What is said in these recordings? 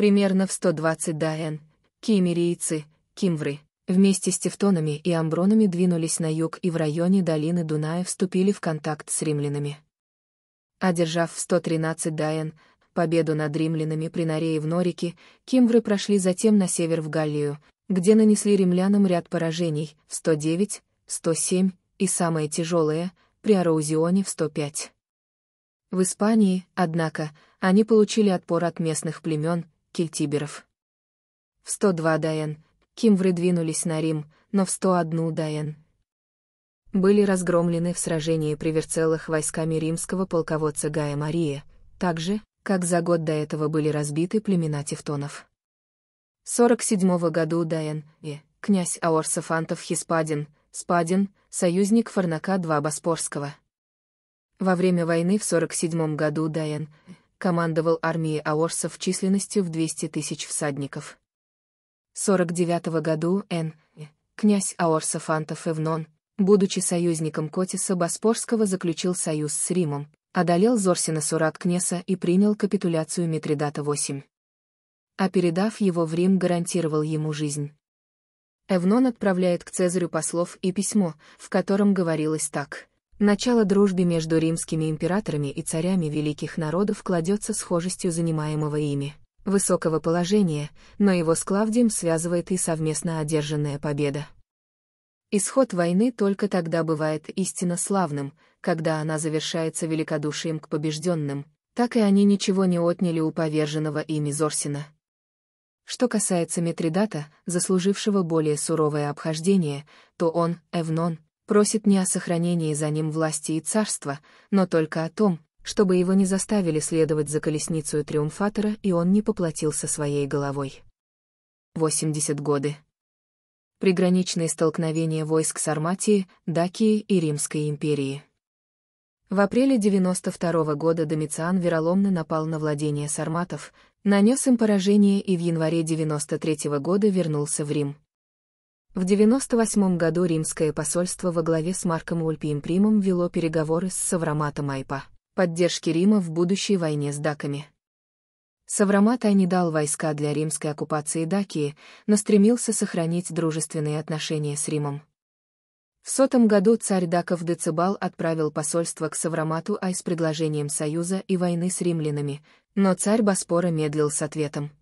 примерно в 120 даэн, кимерийцы, кимвры, вместе с тевтонами и амбронами двинулись на юг и в районе долины Дуная вступили в контакт с римлянами. Одержав в 113 даэн, победу над римлянами при Нарее в Норике, кимвры прошли затем на север в Галлию, где нанесли римлянам ряд поражений в 109, 107 и самое тяжелое — при Араузионе в 105. В Испании, однако, они получили отпор от местных племен, Кельтиберов. В 102 Дайен кимвры двинулись на Рим, но в 101 Дайен были разгромлены в сражении при Верцелах войсками римского полководца Гая Мария, так же, как за год до этого были разбиты племена тевтонов. 47 году Дайен и князь Аорсофантов Хиспадин, Спадин, союзник Фарнака II Боспорского. Во время войны в 47 году Дайен командовал армией аорсов численностью в 200 тысяч всадников. 49 -го году Н. князь аорсов Антов Эвнон, будучи союзником Котиса Боспорского, заключил союз с Римом, одолел Зорсина Сурат Кнеса и принял капитуляцию Митридата VIII. А передав его в Рим, гарантировал ему жизнь. Эвнон отправляет к Цезарю послов и письмо, в котором говорилось так. Начало дружбы между римскими императорами и царями великих народов кладется схожестью занимаемого ими высокого положения, но его с Клавдием связывает и совместно одержанная победа. Исход войны только тогда бывает истинно славным, когда она завершается великодушием к побежденным, так и они ничего не отняли у поверженного ими Зорсина. Что касается Метридата, заслужившего более суровое обхождение, то он, Эвнон, просит не о сохранении за ним власти и царства, но только о том, чтобы его не заставили следовать за колесницу триумфатора, и он не поплатился своей головой. 80 годы. Приграничные столкновения войск с Арматией, Дакией и Римской империи. В апреле 92 года Домициан вероломно напал на владение сарматов, нанес им поражение и в январе 93 года вернулся в Рим. В 98 году римское посольство во главе с Марком Ульпием Примом вело переговоры с Савраматом Айпа, поддержки Рима в будущей войне с даками. Саврамат Ай не дал войска для римской оккупации Дакии, но стремился сохранить дружественные отношения с Римом. В сотом году царь Даков Децибал отправил посольство к Саврамату Ай с предложением союза и войны с римлянами, но царь Боспора медлил с ответом.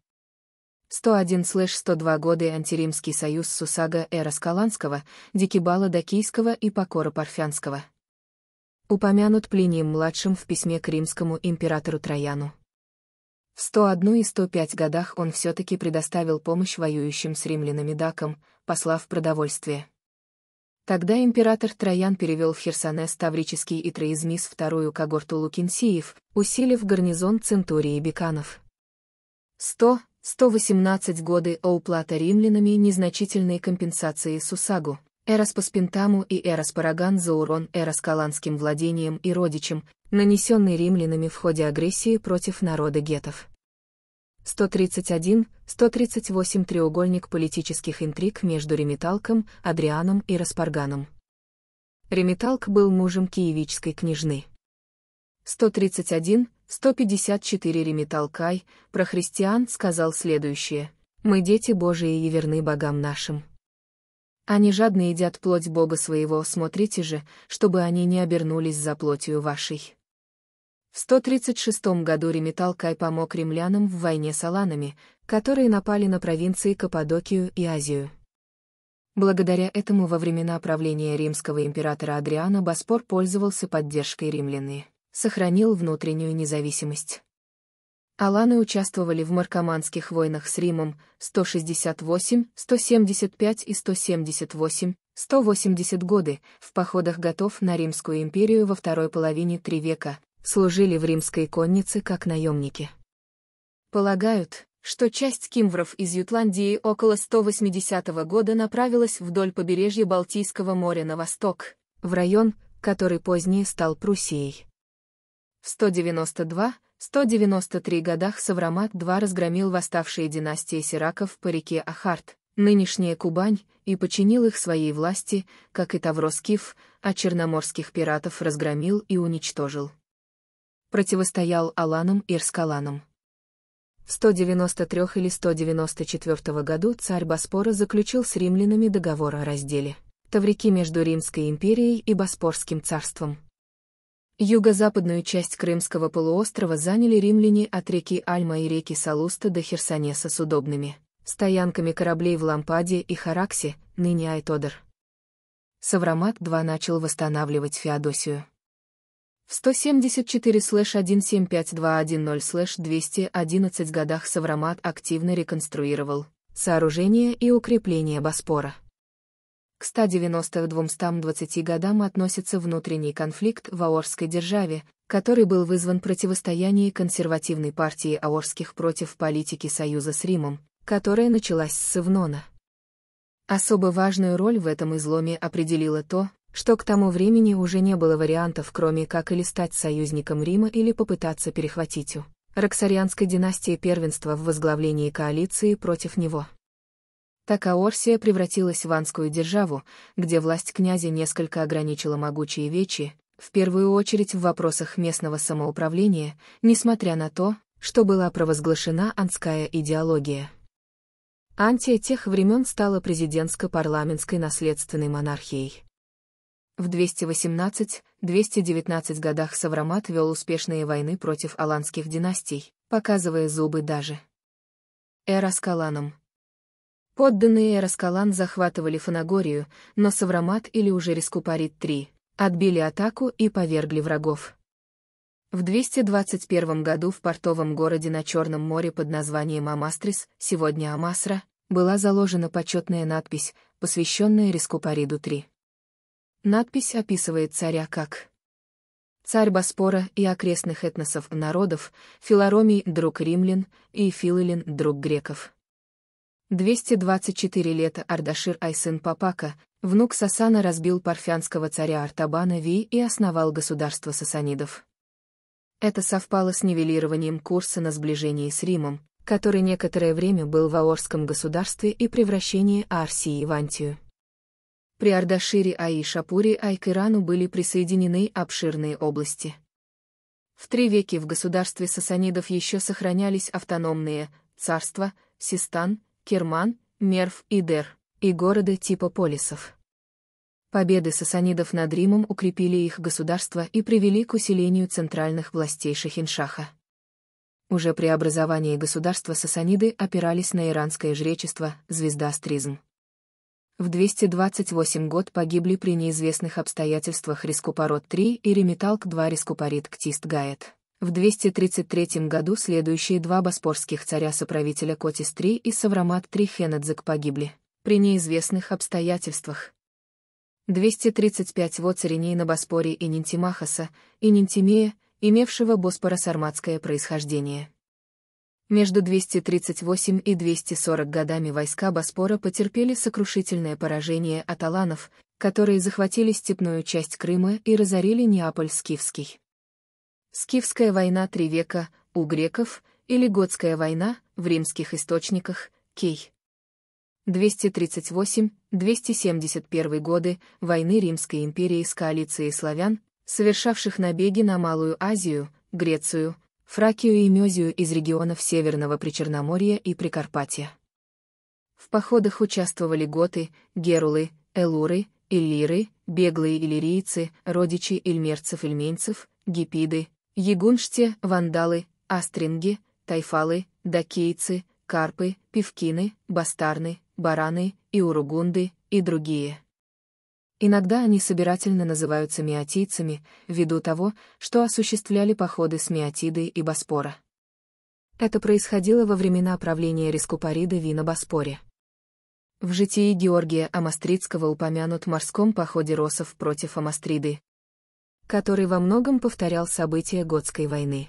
101-102 годы антиримский союз Сусага Эра Скаланского, Дикибала Дакийского и Покора Парфянского. Упомянут Плинием-младшим в письме к римскому императору Трояну. В 101 и 105 годах он все-таки предоставил помощь воюющим с римлянами дакам, послав продовольствие. Тогда император Троян перевел в Херсонес Таврический и Троизмис вторую когорту лукинсиев, усилив гарнизон Центурии Беканов. 100. 118 годы о уплата римлянами незначительные компенсации Сусагу, Эрос по Спинтаму и Эрос Параган за урон Эрос Каланским владением и родичем, нанесенный римлянами в ходе агрессии против народа гетов. 131-138 треугольник политических интриг между Ремиталком, Адрианом и Распарганом. Ремиталк был мужем киевической княжны. 131 154 Ремиталкай про христиан сказал следующее. «Мы дети Божии и верны богам нашим». Они жадно едят плоть Бога своего, смотрите же, чтобы они не обернулись за плотью вашей. В 136 году Ремиталкай помог римлянам в войне с аланами, которые напали на провинции Каппадокию и Азию. Благодаря этому во времена правления римского императора Адриана Боспор пользовался поддержкой римляны сохранил внутреннюю независимость. Аланы участвовали в маркоманских войнах с Римом 168, 175 и 178, 180 годы, в походах готов на Римскую империю во второй половине три века, служили в римской коннице как наемники. Полагают, что часть кимвров из Ютландии около 180 года направилась вдоль побережья Балтийского моря на восток, в район, который позднее стал Пруссией. В 192-193 годах Саврамат II разгромил восставшие династии сираков по реке Ахарт, нынешняя Кубань, и подчинил их своей власти, как и Тавроскиф, а черноморских пиратов разгромил и уничтожил. Противостоял Аланам и Ирскаланам. В 193 или 194 году царь Боспора заключил с римлянами договор о разделе Таврики между Римской империей и Боспорским царством. Юго-западную часть Крымского полуострова заняли римляне от реки Альма и реки Салуста до Херсонеса с удобными стоянками кораблей в Лампаде и Хараксе, ныне Айтодор. Саврамат-2 начал восстанавливать Феодосию. В 174-175-210-211 годах Саврамат активно реконструировал сооружения и укрепления Боспора. К 192 220 годам относится внутренний конфликт в Аорской державе, который был вызван противостоянием консервативной партии Аорских против политики союза с Римом, которая началась с Севнона. Особо важную роль в этом изломе определило то, что к тому времени уже не было вариантов, кроме как или стать союзником Рима или попытаться перехватить у Роксарианской династии первенство в возглавлении коалиции против него. Так Аорсия превратилась в ванскую державу, где власть князя несколько ограничила могучие вечи, в первую очередь в вопросах местного самоуправления, несмотря на то, что была провозглашена анская идеология. Антия тех времен стала президентско-парламентской наследственной монархией. В 218-219 годах Саврамат вел успешные войны против аланских династий, показывая зубы даже. Эра с Каланом, Подданные Эраскалан захватывали Фанагорию, но Саврамат или уже Рискупарит-3 отбили атаку и повергли врагов. В 221 году в портовом городе на Черном море под названием Амастрис, сегодня Амасра, была заложена почетная надпись, посвященная Рискупариду-3. Надпись описывает царя как «Царь Боспора и окрестных этносов народов, Филаромий – друг римлян и Филылин – друг греков». 224 лета Ардашир Айсын Папака, внук Сасана разбил парфянского царя Артабана Ви и основал государство сасанидов. Это совпало с нивелированием курса на сближение с Римом, который некоторое время был в Аорском государстве и превращение Арсии в Антию. При Ардашире Аишапуре Айкирану были присоединены обширные области. В три веки в государстве сасанидов еще сохранялись автономные царства, Систан, Керман, Мерв и Дер, и города типа полисов. Победы сасанидов над Римом укрепили их государство и привели к усилению центральных властей Шахиншаха. Уже при образовании государства сасаниды опирались на иранское жречество, звезда Стризм. В 228 год погибли при неизвестных обстоятельствах Рискупород-3 и Ремиталк-2 Рискупорит-Ктист-Гает. В 233 году следующие два боспорских царя-соправителя Котис III и Саврамат III Хенедзек погибли, при неизвестных обстоятельствах. 235 воцареней на Боспоре и Нинтимахаса, и Нинтимея, имевшего боспоросарматское происхождение. Между 238 и 240 годами войска Боспора потерпели сокрушительное поражение от аланов, которые захватили степную часть Крыма и разорили Неаполь-Скифский. Скифская война три века у греков или Готская война в римских источниках Кей. 238-271 годы войны Римской империи с коалицией славян, совершавших набеги на Малую Азию, Грецию, Фракию и Мезию из регионов Северного Причерноморья и Прикарпатия. В походах участвовали готы, герулы, элуры, иллиры, беглые иллирийцы, родичи ильмерцев-ильменцев, гипиды, Ягунште, вандалы, астринги, тайфалы, дакейцы, карпы, певкины, бастарны, бараны, и уругунды, и другие. Иногда они собирательно называются миотийцами, ввиду того, что осуществляли походы с Миотиды и Боспора. Это происходило во времена правления Рискупариды Вина Боспоре. В житии Георгия Амастрицкого упомянут морском походе росов против Амастриды, который во многом повторял события Готской войны.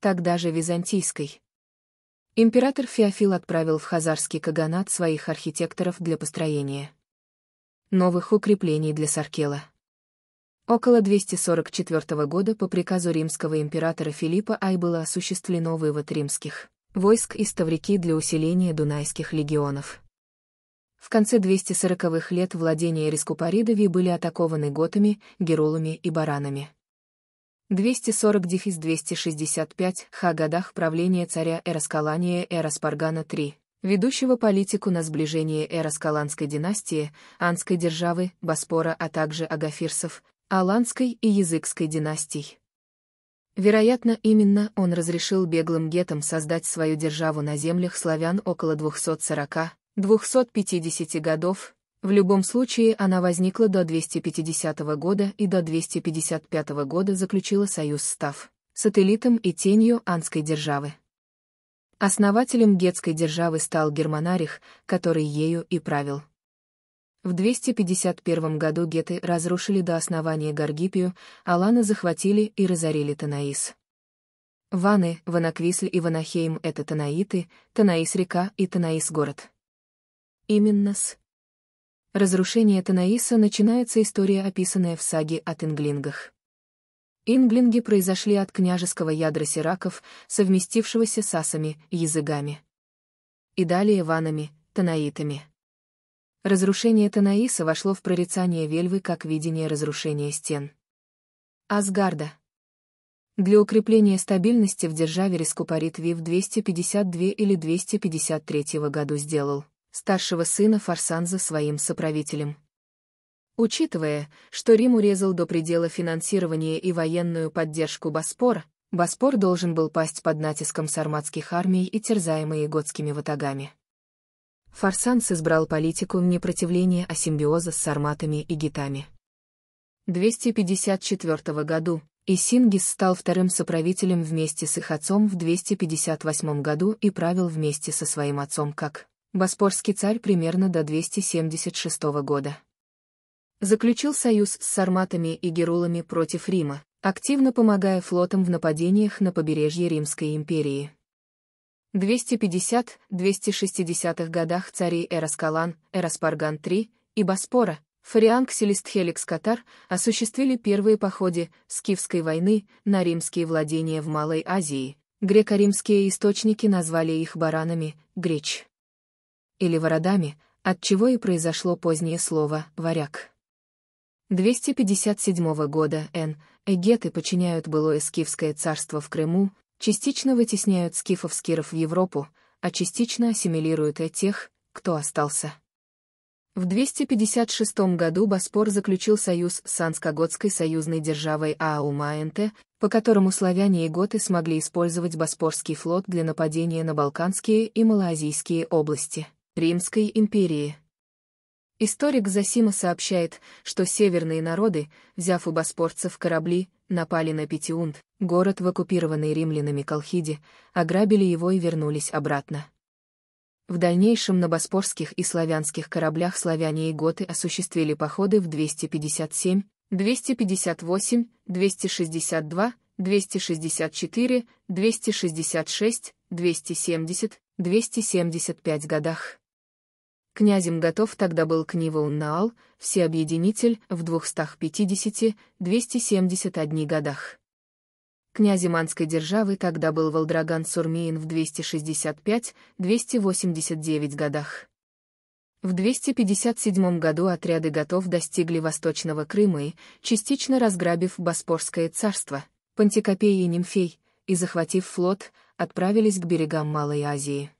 Тогда же Византийской. Император Феофил отправил в Хазарский Каганат своих архитекторов для построения новых укреплений для Саркела. Около 244 года по приказу римского императора Филиппа Ай было осуществлено вывод римских войск из Таврики для усиления дунайских легионов. В конце 240-х лет владения Рискупаридови были атакованы готами, герулами и баранами. 240-265 ха годах правления царя Эраскалания Эраспаргана III, ведущего политику на сближение Эраскаланской династии, Анской державы, Боспора, а также агафирсов, Аланской и Языкской династий. Вероятно, именно он разрешил беглым гетам создать свою державу на землях славян около 240 250 годов, в любом случае она возникла до 250 года и до 255 года заключила союз став сателлитом и тенью Анской державы. Основателем Гетской державы стал Германарих, который ею и правил. В 251 году геты разрушили до основания Гаргипию, Алана захватили и разорили Танаис. Ваны, Ванаквисль и Ванахейм — это Танаиты, Танаис-река и Танаис-город. Именно с разрушения Танаиса начинается история, описанная в саге о Инглингах. Инглинги произошли от княжеского ядра сираков, совместившегося с асами, языками. И далее ванами, танаитами. Разрушение Танаиса вошло в прорицание Вельвы как видение разрушения стен. Асгарда. Для укрепления стабильности в державе Рискупарит Вив 252 или 253 году сделал старшего сына Фарсанза своим соправителем. Учитывая, что Рим урезал до предела финансирование и военную поддержку Боспора, Боспор должен был пасть под натиском сарматских армий и терзаемые готскими ватагами. Фарсанс избрал политику непротивления противления, а симбиоза с сарматами и гитами. 254 году Исингис стал вторым соправителем вместе с их отцом в 258 году и правил вместе со своим отцом как Боспорский царь примерно до 276 года. Заключил союз с сарматами и герулами против Рима, активно помогая флотам в нападениях на побережье Римской империи. В 250-260 годах цари Эраскалан, Эраспарган III и Боспора, Фарианг Селистхеликс Катар осуществили первые походы Скифской войны на римские владения в Малой Азии. Греко-римские источники назвали их баранами, греч или вородами, от чего и произошло позднее слово «варяг». 257 года Н. Эгеты подчиняют былое скифское царство в Крыму, частично вытесняют скифов-скиров в Европу, а частично ассимилируют и тех, кто остался. В 256 году Боспор заключил союз с Санскоготской союзной державой Аумаэнте, по которому славяне и готы смогли использовать Боспорский флот для нападения на Балканские и малайзийские области. Римской империи. Историк Засима сообщает, что северные народы, взяв у боспорцев корабли, напали на Петиунд, город в оккупированной римлянами Колхиде, ограбили его и вернулись обратно. В дальнейшем на боспорских и славянских кораблях славяне и готы осуществили походы в 257, 258, 262, 264, 266, 270, 275 годах. Князем готов тогда был Книвал Наал, всеобъединитель, в 250-271 годах. Князем Анской державы тогда был Валдраган Сурмиин в 265-289 годах. В 257 году отряды готов достигли Восточного Крыма и, частично разграбив Боспорское царство, Пантикопей и Нимфей, и захватив флот, отправились к берегам Малой Азии.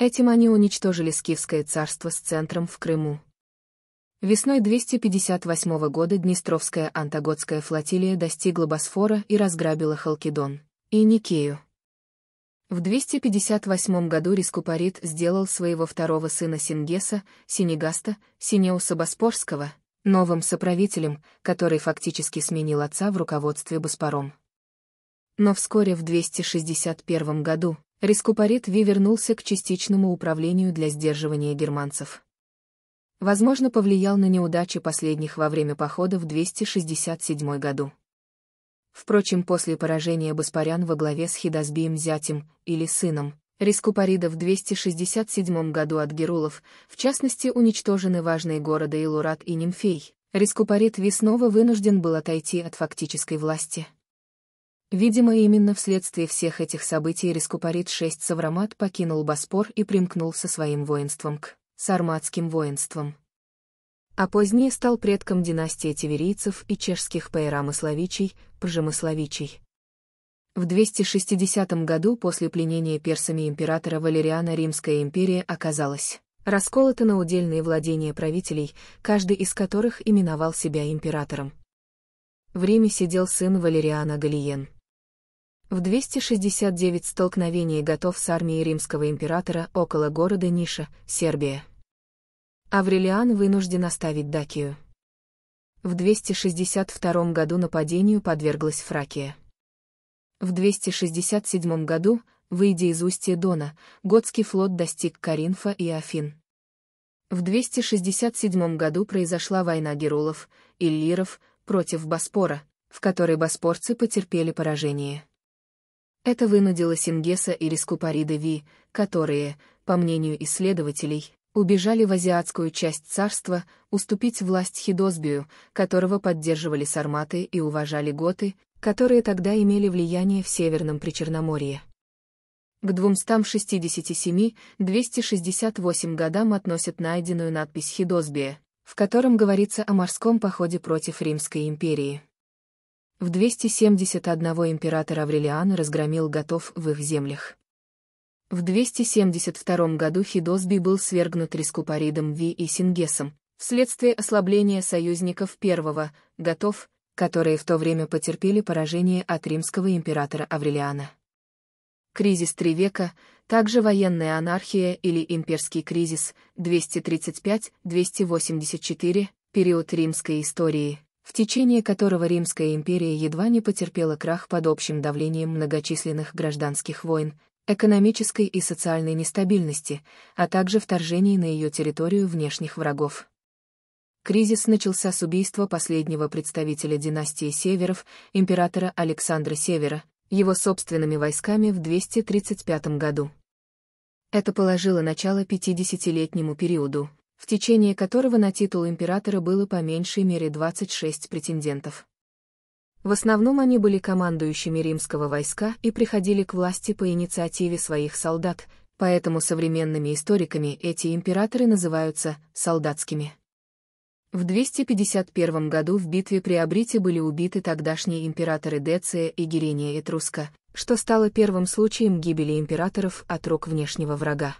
Этим они уничтожили скифское царство с центром в Крыму. Весной 258 года Днестровская антагодская флотилия достигла Босфора и разграбила Халкидон и Никею. В 258 году Рискупарит сделал своего второго сына Сингеса, Синегаста, Синеуса Боспорского, новым соправителем, который фактически сменил отца в руководстве Боспором. Но вскоре в 261 году Рискупорит Ви вернулся к частичному управлению для сдерживания германцев. Возможно, повлиял на неудачи последних во время похода в 267 году. Впрочем, после поражения Баспарян во главе с Хидазбием зятем, или сыном, Рискупорида в 267 году от Герулов, в частности, уничтожены важные города Илурат и Нимфей, Рискупорит Ви снова вынужден был отойти от фактической власти. Видимо, именно вследствие всех этих событий Рискупарит VI Саврамат покинул Боспор и примкнул со своим воинством к сарматским воинствам. А позднее стал предком династии тиверийцев и чешских паэрамысловичей, пжемысловичей. В 260 году после пленения персами императора Валериана Римская империя оказалась расколота на удельные владения правителей, каждый из которых именовал себя императором. В Риме сидел сын Валериана Галиен. В 269 столкновении готов с армией римского императора около города Ниша, Сербия. Аврелиан вынужден оставить Дакию. В 262 году нападению подверглась Фракия. В 267 году, выйдя из устья Дона, готский флот достиг Каринфа и Афин. В 267 году произошла война герулов, иллиров, против Боспора, в которой боспорцы потерпели поражение. Это вынудило Сингеса и Рискупарида Ви, которые, по мнению исследователей, убежали в азиатскую часть царства, уступить власть Хидосбию, которого поддерживали сарматы и уважали готы, которые тогда имели влияние в Северном Причерноморье. К 267-268 годам относят найденную надпись Хидосбия, в котором говорится о морском походе против Римской империи в 271 император Аврелиан разгромил готов в их землях. В 272 году Хидосби был свергнут Рискупаридом Ви и Сингесом, вследствие ослабления союзников первого, готов, которые в то время потерпели поражение от римского императора Аврелиана. Кризис три века, также военная анархия или имперский кризис 235-284, период римской истории, в течение которого Римская империя едва не потерпела крах под общим давлением многочисленных гражданских войн, экономической и социальной нестабильности, а также вторжений на ее территорию внешних врагов. Кризис начался с убийства последнего представителя династии Северов, императора Александра Севера, его собственными войсками в 235 году. Это положило начало 50-летнему периоду, в течение которого на титул императора было по меньшей мере 26 претендентов. В основном они были командующими римского войска и приходили к власти по инициативе своих солдат, поэтому современными историками эти императоры называются «солдатскими». В 251 году в битве при Абрите были убиты тогдашние императоры Деция и Герения Этруска, что стало первым случаем гибели императоров от рук внешнего врага.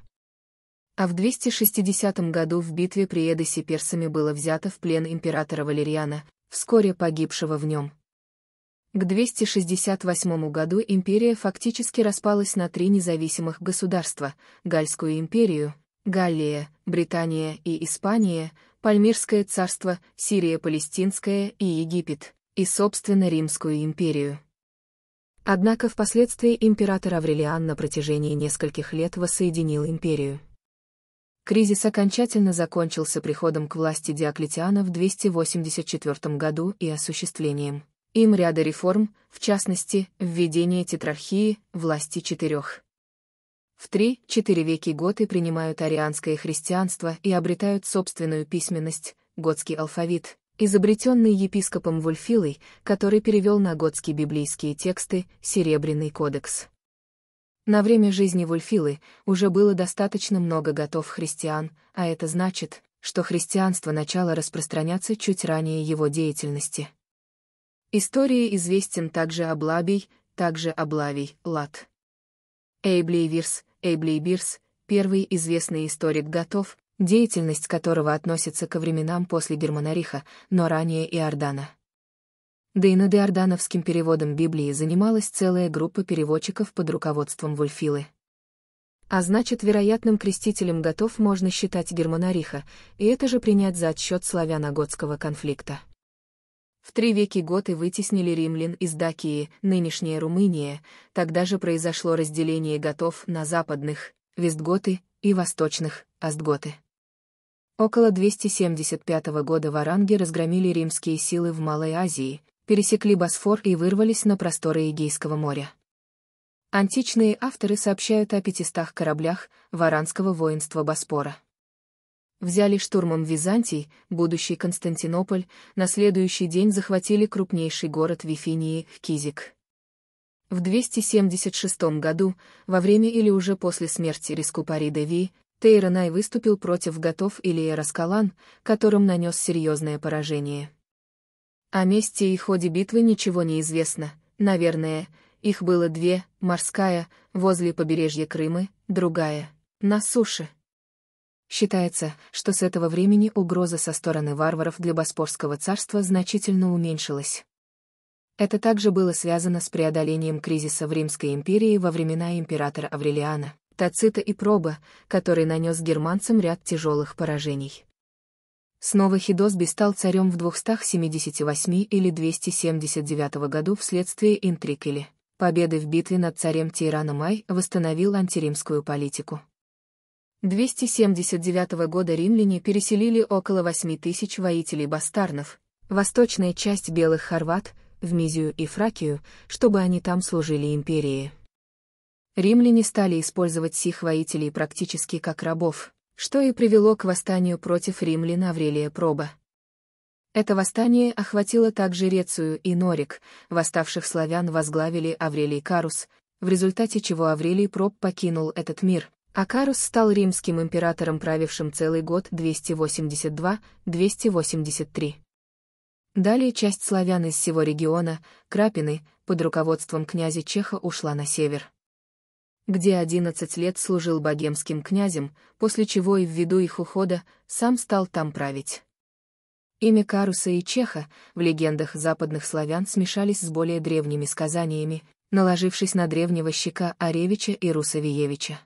А в 260 году в битве при Эдосе персами было взято в плен императора Валериана, вскоре погибшего в нем. К 268 году империя фактически распалась на три независимых государства – Гальскую империю, Галлия, Британия и Испания, Пальмирское царство, Сирия-Палестинская и Египет, и, собственно, Римскую империю. Однако впоследствии император Аврелиан на протяжении нескольких лет воссоединил империю. Кризис окончательно закончился приходом к власти Диоклетиана в 284 году и осуществлением им ряда реформ, в частности, введение тетрархии, власти четырех. В три-четыре веки готы принимают арианское христианство и обретают собственную письменность, готский алфавит, изобретенный епископом Вульфилой, который перевел на готские библейские тексты «Серебряный кодекс». На время жизни Вульфилы уже было достаточно много готов христиан, а это значит, что христианство начало распространяться чуть ранее его деятельности. Истории известен также Облабий, также Облавий, Лат. Эйблей Вирс, первый известный историк готов, деятельность которого относится ко временам после Германариха, но ранее Иордана да и над иордановским переводом Библии занималась целая группа переводчиков под руководством Вульфилы. А значит, вероятным крестителем готов можно считать Германариха, и это же принять за отсчет славяно-готского конфликта. В три веки готы вытеснили римлян из Дакии, нынешняя Румыния, тогда же произошло разделение готов на западных, вестготы, и восточных, астготы. Около 275 года варанги разгромили римские силы в Малой Азии, пересекли Босфор и вырвались на просторы Эгейского моря. Античные авторы сообщают о 500 кораблях варанского воинства Боспора. Взяли штурмом Византий, будущий Константинополь, на следующий день захватили крупнейший город Вифинии, Кизик. В 276 году, во время или уже после смерти Рискупари Деви, Тейранай выступил против Готов Илия Раскалан, которым нанес серьезное поражение. О месте и ходе битвы ничего не известно, наверное, их было две, морская, возле побережья Крыма, другая, на суше. Считается, что с этого времени угроза со стороны варваров для Боспорского царства значительно уменьшилась. Это также было связано с преодолением кризиса в Римской империи во времена императора Аврелиана, Тацита и Проба, который нанес германцам ряд тяжелых поражений. Снова Хидосби стал царем в 278 или 279 году вследствие интриг или победы в битве над царем Тирана Май восстановил антиримскую политику. 279 года римляне переселили около 8 тысяч воителей-бастарнов, восточная часть белых хорват, в Мизию и Фракию, чтобы они там служили империи. Римляне стали использовать сих воителей практически как рабов, что и привело к восстанию против римлян Аврелия Проба. Это восстание охватило также Рецию и Норик, восставших славян возглавили Аврелий Карус, в результате чего Аврелий Проб покинул этот мир, а Карус стал римским императором, правившим целый год 282-283. Далее часть славян из всего региона, Крапины, под руководством князя Чеха ушла на север где 11 лет служил богемским князем, после чего и ввиду их ухода сам стал там править. Имя Каруса и Чеха в легендах западных славян смешались с более древними сказаниями, наложившись на древнего щека Аревича и Русовиевича.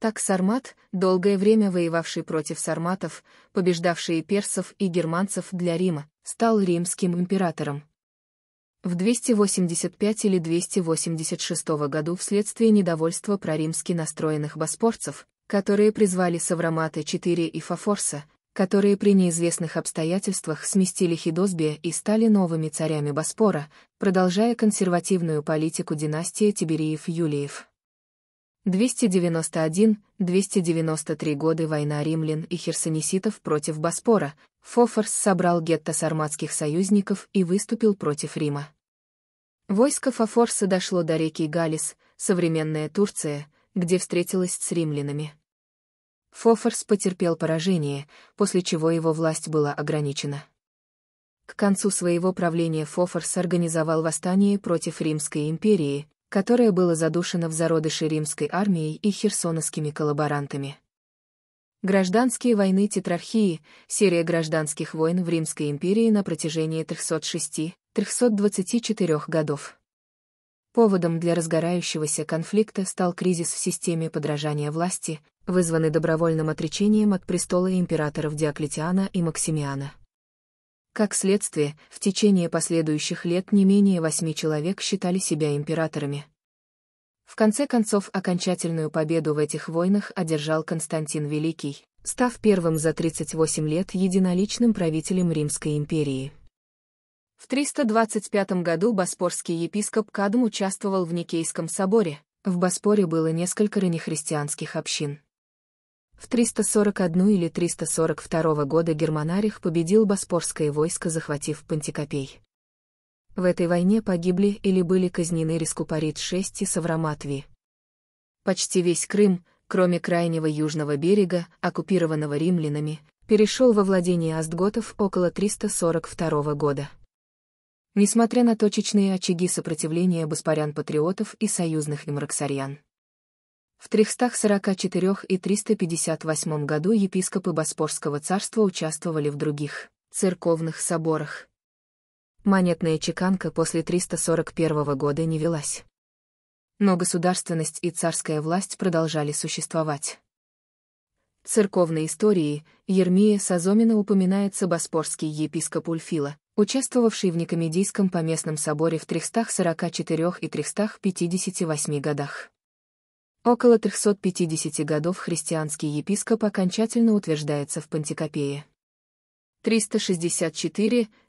Так Сармат, долгое время воевавший против сарматов, побеждавший персов и германцев для Рима, стал римским императором, в 285 или 286 году вследствие недовольства проримски настроенных боспорцев, которые призвали Саврамата 4 и Фафорса, которые при неизвестных обстоятельствах сместили Хидосбия и стали новыми царями Боспора, продолжая консервативную политику династии Тибериев-Юлиев. 291-293 годы война римлян и херсонеситов против Боспора, Фофорс собрал гетто сарматских союзников и выступил против Рима. Войско Фафорса дошло до реки Галис, современная Турция, где встретилось с римлянами. Фофорс потерпел поражение, после чего его власть была ограничена. К концу своего правления Фофорс организовал восстание против Римской империи, которое было задушено в зародыше римской армией и херсоновскими коллаборантами. Гражданские войны Тетрархии, серия гражданских войн в Римской империи на протяжении 306-324 годов. Поводом для разгорающегося конфликта стал кризис в системе подражания власти, вызванный добровольным отречением от престола императоров Диоклетиана и Максимиана. Как следствие, в течение последующих лет не менее восьми человек считали себя императорами, в конце концов, окончательную победу в этих войнах одержал Константин Великий, став первым за 38 лет единоличным правителем Римской империи. В 325 году боспорский епископ Кадм участвовал в Никейском соборе, в Боспоре было несколько раннехристианских общин. В 341 или 342 года Германарих победил боспорское войско, захватив Пантикопей. В этой войне погибли или были казнены Рискупарит-6 и Савраматви. Почти весь Крым, кроме крайнего южного берега, оккупированного римлянами, перешел во владение астготов около 342 года. Несмотря на точечные очаги сопротивления баспарян-патриотов и союзных им раксарьян. В 344 и 358 году епископы Боспорского царства участвовали в других церковных соборах монетная чеканка после 341 года не велась. Но государственность и царская власть продолжали существовать. В церковной истории Ермия Сазомина упоминается боспорский епископ Ульфила, участвовавший в Никомедийском поместном соборе в 344 и 358 годах. Около 350 годов христианский епископ окончательно утверждается в Пантикопее. 364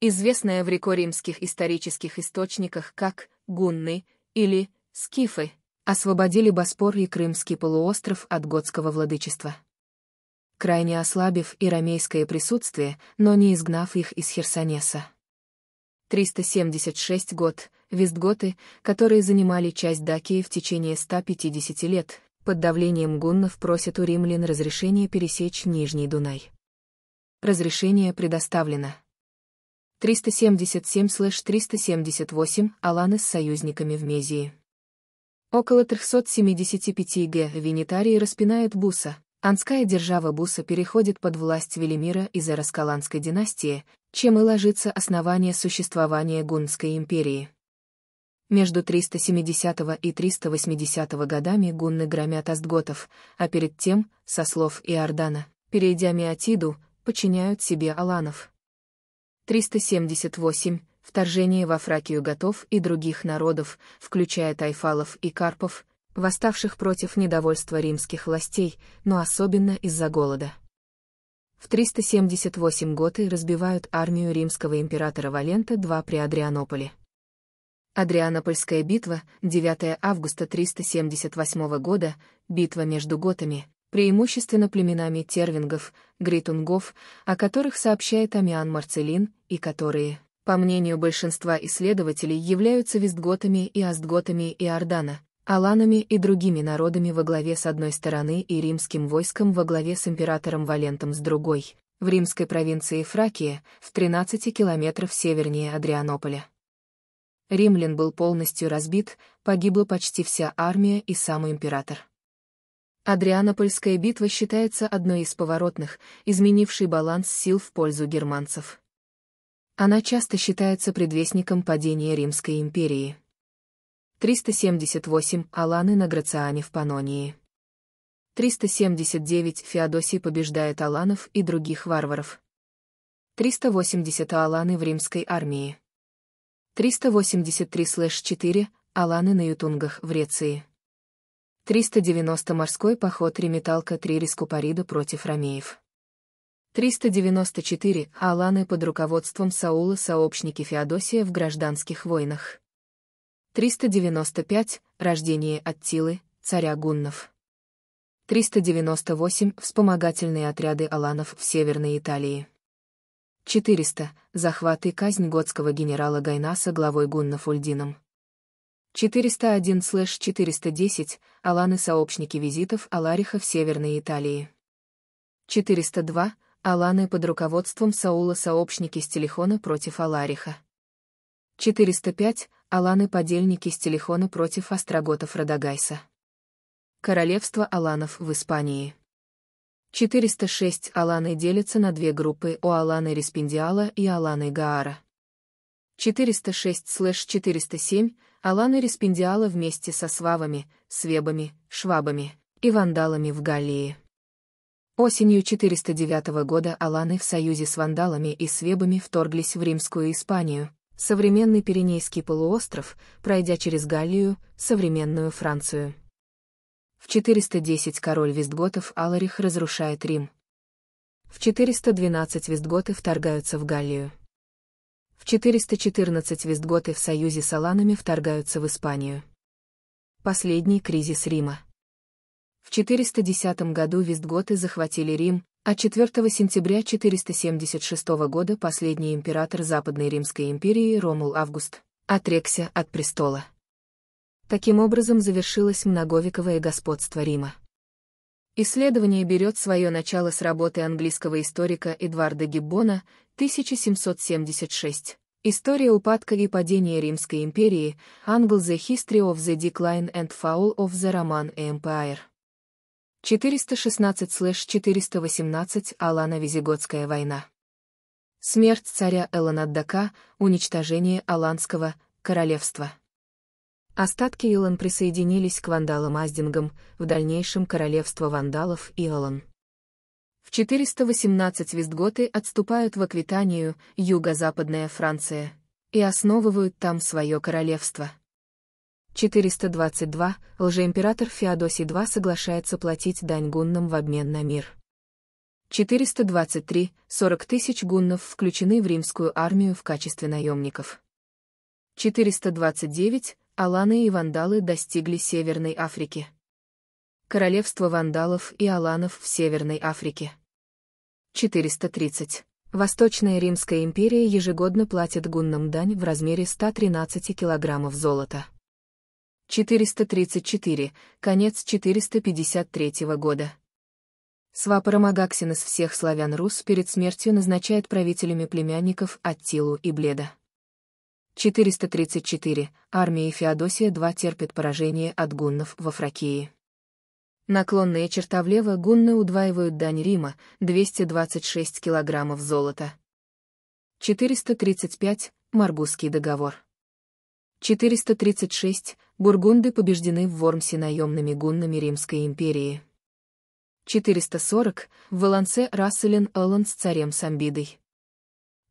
известная в рекоримских исторических источниках как «гунны» или «скифы», освободили Боспор и Крымский полуостров от готского владычества. Крайне ослабив и присутствие, но не изгнав их из Херсонеса. 376 год, вестготы, которые занимали часть Дакии в течение 150 лет, под давлением гуннов просят у римлян разрешения пересечь Нижний Дунай. Разрешение предоставлено. 377-378 Аланы с союзниками в Мезии. Около 375 г. Венитарии распинают Буса. Анская держава Буса переходит под власть Велимира из Эраскаланской династии, чем и ложится основание существования Гуннской империи. Между 370 и 380 годами гунны громят астготов, а перед тем, со слов Иордана, перейдя миатиду, подчиняют себе аланов. 378, вторжение во Фракию готов и других народов, включая тайфалов и карпов, восставших против недовольства римских властей, но особенно из-за голода. В 378 годы разбивают армию римского императора Валента II при Адрианополе. Адрианопольская битва, 9 августа 378 года, битва между готами, преимущественно племенами тервингов, гритунгов, о которых сообщает Амиан Марцелин, и которые, по мнению большинства исследователей, являются вестготами и астготами и Иордана, аланами и другими народами во главе с одной стороны и римским войском во главе с императором Валентом с другой, в римской провинции Фракия, в 13 километров севернее Адрианополя. Римлян был полностью разбит, погибла почти вся армия и сам император. Адрианопольская битва считается одной из поворотных, изменившей баланс сил в пользу германцев. Она часто считается предвестником падения Римской империи. 378 Аланы на Грациане в Панонии. 379 Феодосий побеждает Аланов и других варваров. 380 Аланы в римской армии. 383-4 Аланы на Ютунгах в Реции. 390 морской поход Ремиталка 3 Рискупарида против Ромеев. 394 Аланы под руководством Саула сообщники Феодосия в гражданских войнах. 395 Рождение Аттилы, царя гуннов. 398 Вспомогательные отряды аланов в Северной Италии. 400 Захват и казнь готского генерала Гайнаса главой гуннов Ульдином. 401-410, Аланы сообщники визитов Алариха в Северной Италии. 402, Аланы под руководством Саула сообщники с против Алариха. 405, Аланы подельники с против Остроготов Радагайса. Королевство Аланов в Испании. 406 Аланы делятся на две группы у Аланы Респендиала и Аланы Гаара. 406-407 Аланы Респиндиала вместе со свавами, свебами, швабами и вандалами в Галлии. Осенью 409 года аланы в союзе с вандалами и свебами вторглись в Римскую Испанию, современный Пиренейский полуостров, пройдя через Галлию, современную Францию. В 410 король Вестготов Аларих разрушает Рим. В 412 Вестготы вторгаются в Галлию. В 414 Вестготы в союзе с Аланами вторгаются в Испанию. Последний кризис Рима. В 410 году Вестготы захватили Рим, а 4 сентября 476 года последний император Западной Римской империи Ромул Август отрекся от престола. Таким образом завершилось многовековое господство Рима. Исследование берет свое начало с работы английского историка Эдварда Гиббона 1776. История упадка и падения Римской империи, Англ the History of the Decline and Fall of the Roman Empire. 416-418 Алана Визиготская война. Смерть царя Эланаддака, уничтожение Аланского королевства. Остатки Илон присоединились к вандалам-аздингам, в дальнейшем королевство вандалов Илон. В 418 вестготы отступают в Аквитанию, юго-западная Франция, и основывают там свое королевство. 422 лжеимператор Феодосий II соглашается платить дань гуннам в обмен на мир. 423 40 тысяч гуннов включены в римскую армию в качестве наемников. 429 Аланы и вандалы достигли Северной Африки. Королевство вандалов и аланов в Северной Африке. 430. Восточная Римская империя ежегодно платит гуннам дань в размере 113 килограммов золота. 434, конец 453 года. Свапора Магаксин из всех славян-рус перед смертью назначает правителями племянников Аттилу и Бледа. 434. Армия Феодосия II терпит поражение от гуннов во Фракии. Наклонные черта влево гунны удваивают дань Рима, 226 килограммов золота. 435. Маргузский договор. 436. Бургунды побеждены в Вормсе наемными гуннами Римской империи. 440. В Волонце Расселин Эллен с царем Самбидой.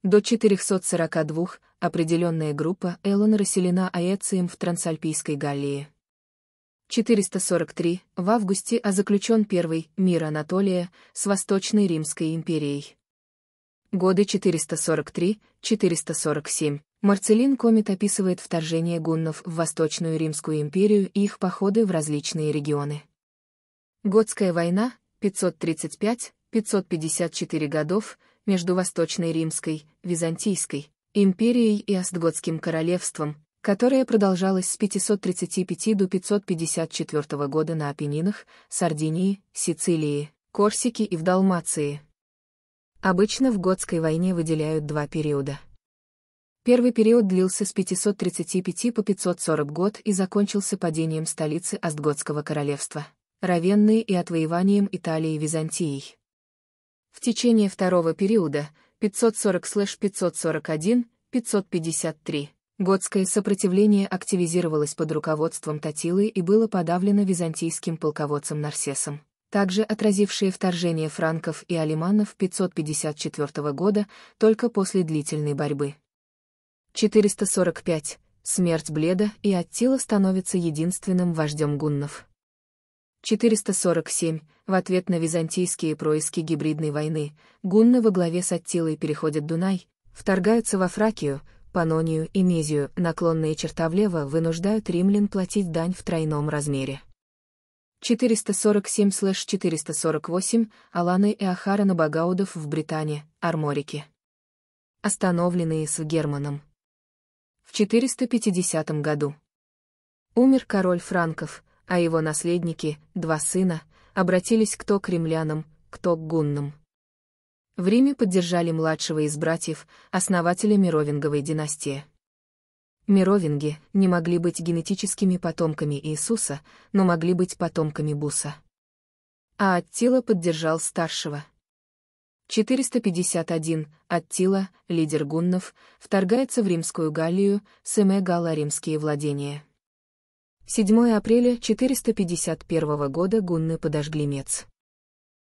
До 442. Определенная группа Эллона расселена Аэцием в Трансальпийской Галлии. 443. В августе а заключен первый мир Анатолия с Восточной Римской империей. Годы 443-447. Марцелин Комет описывает вторжение гуннов в Восточную Римскую империю и их походы в различные регионы. Готская война, 535-554 годов, между Восточной Римской, Византийской, империей и Остготским королевством, которое продолжалось с 535 до 554 года на Апеннинах, Сардинии, Сицилии, Корсике и в Далмации. Обычно в Готской войне выделяют два периода. Первый период длился с 535 по 540 год и закончился падением столицы Остготского королевства, Равенны и отвоеванием Италии Византией. В течение второго периода – 540-541, 553. Готское сопротивление активизировалось под руководством Татилы и было подавлено византийским полководцем Нарсесом. Также отразившие вторжение франков и алиманов 554 года только после длительной борьбы. 445. Смерть Бледа и Аттила становится единственным вождем гуннов. 447, в ответ на византийские происки гибридной войны, гунны во главе с Аттилой переходят Дунай, вторгаются во Фракию, Панонию и Мезию, наклонные черта влево вынуждают римлян платить дань в тройном размере. 447-448, Аланы и Ахара багаудов в Британии, Арморике. Остановленные с Германом. В 450 году. Умер король франков, а его наследники, два сына, обратились кто к римлянам, кто к гуннам. В Риме поддержали младшего из братьев, основателя Мировинговой династии. Мировинги не могли быть генетическими потомками Иисуса, но могли быть потомками Буса. А Аттила поддержал старшего. 451. Аттила, лидер гуннов, вторгается в Римскую Галлию, Семе Галла римские владения. 7 апреля 451 года гунны подожгли Мец.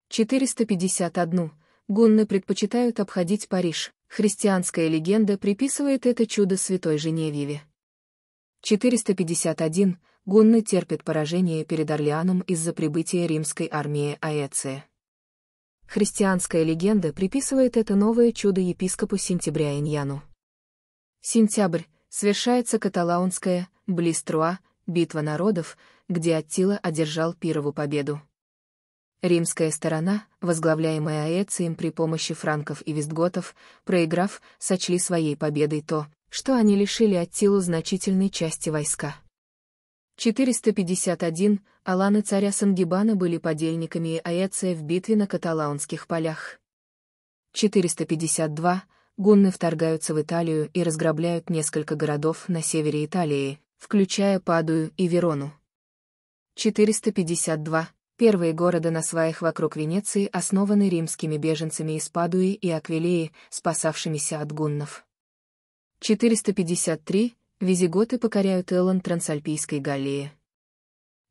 451. Гунны предпочитают обходить Париж. Христианская легенда приписывает это чудо святой жене Виве. 451. Гунны терпят поражение перед Орлеаном из-за прибытия римской армии Аэция. Христианская легенда приписывает это новое чудо епископу сентября Иньяну. Сентябрь. Свершается каталаунская, труа битва народов, где Аттила одержал Пирову победу. Римская сторона, возглавляемая Аэцием при помощи франков и вестготов, проиграв, сочли своей победой то, что они лишили Аттилу значительной части войска. 451 Аланы царя Сангибана были подельниками Аэция в битве на каталаунских полях. 452 гунны вторгаются в Италию и разграбляют несколько городов на севере Италии, включая Падую и Верону. 452. Первые города на сваях вокруг Венеции основаны римскими беженцами из Падуи и Аквилеи, спасавшимися от гуннов. 453. Визиготы покоряют Эллон Трансальпийской Галлии.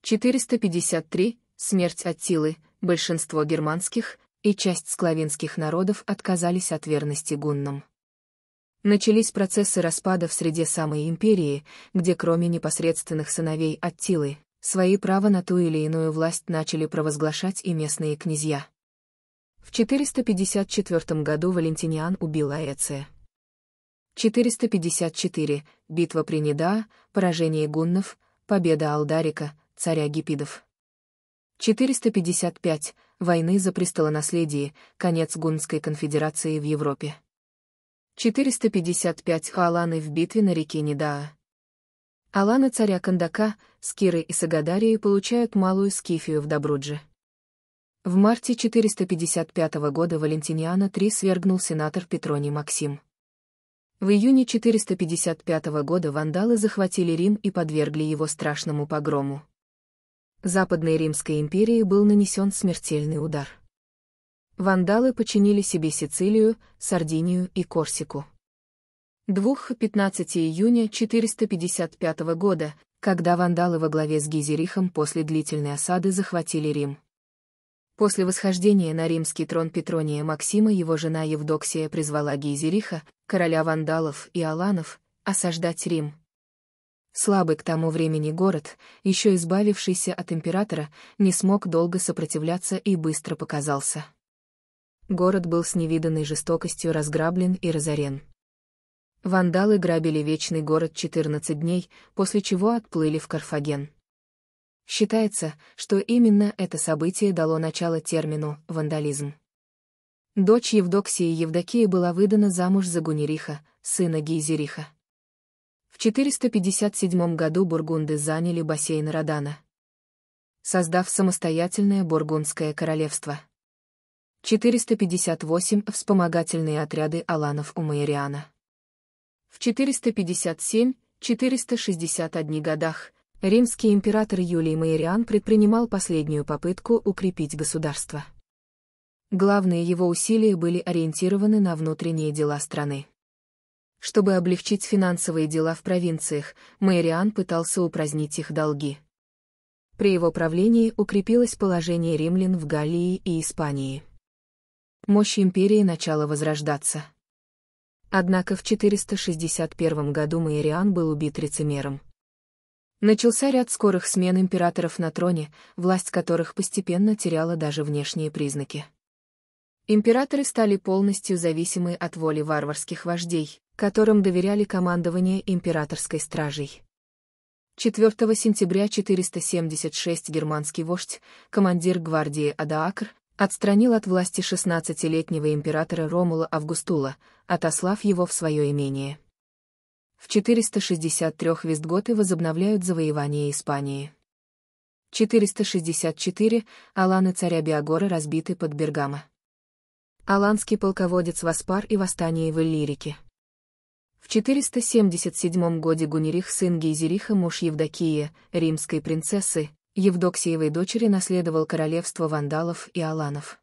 453. Смерть от Аттилы, большинство германских и часть склавинских народов отказались от верности гуннам. Начались процессы распада в среде самой империи, где кроме непосредственных сыновей Аттилы, свои права на ту или иную власть начали провозглашать и местные князья. В 454 году Валентиниан убил Аэция. 454. Битва при Неда, поражение гуннов, победа Алдарика, царя гипидов. 455. Войны за престолонаследие, конец гуннской конфедерации в Европе. 455 Хааланы в битве на реке Недаа. Аланы царя Кандака, Скиры и Сагадарии получают малую скифию в Добрудже. В марте 455 года Валентиниана III свергнул сенатор Петроний Максим. В июне 455 года вандалы захватили Рим и подвергли его страшному погрому. Западной Римской империи был нанесен смертельный удар. Вандалы починили себе Сицилию, Сардинию и Корсику. 2-15 июня 455 года, когда вандалы во главе с Гизерихом после длительной осады захватили Рим. После восхождения на римский трон Петрония Максима его жена Евдоксия призвала Гизериха, короля вандалов и аланов, осаждать Рим. Слабый к тому времени город, еще избавившийся от императора, не смог долго сопротивляться и быстро показался. Город был с невиданной жестокостью разграблен и разорен. Вандалы грабили вечный город 14 дней, после чего отплыли в Карфаген. Считается, что именно это событие дало начало термину «вандализм». Дочь Евдоксии Евдокии была выдана замуж за Гунериха, сына Гейзериха. В 457 году бургунды заняли бассейн Родана, создав самостоятельное бургундское королевство. 458 вспомогательные отряды Аланов у Майориана. В 457-461 годах римский император Юлий Майориан предпринимал последнюю попытку укрепить государство. Главные его усилия были ориентированы на внутренние дела страны. Чтобы облегчить финансовые дела в провинциях, Майориан пытался упразднить их долги. При его правлении укрепилось положение римлян в Галлии и Испании мощь империи начала возрождаться. Однако в 461 году Маириан был убит рецемером. Начался ряд скорых смен императоров на троне, власть которых постепенно теряла даже внешние признаки. Императоры стали полностью зависимы от воли варварских вождей, которым доверяли командование императорской стражей. 4 сентября 476 германский вождь, командир гвардии Адаакр, Отстранил от власти 16-летнего императора Ромула Августула, отослав его в свое имение. В 463 вестготы возобновляют завоевание Испании. 464 Аланы царя Биагора разбиты под Бергамо. Аланский полководец Васпар и восстание в Иллирике. В 477 году Гунерих сын Гейзериха муж Евдокии, римской принцессы, Евдоксиевой дочери наследовал королевство вандалов и аланов.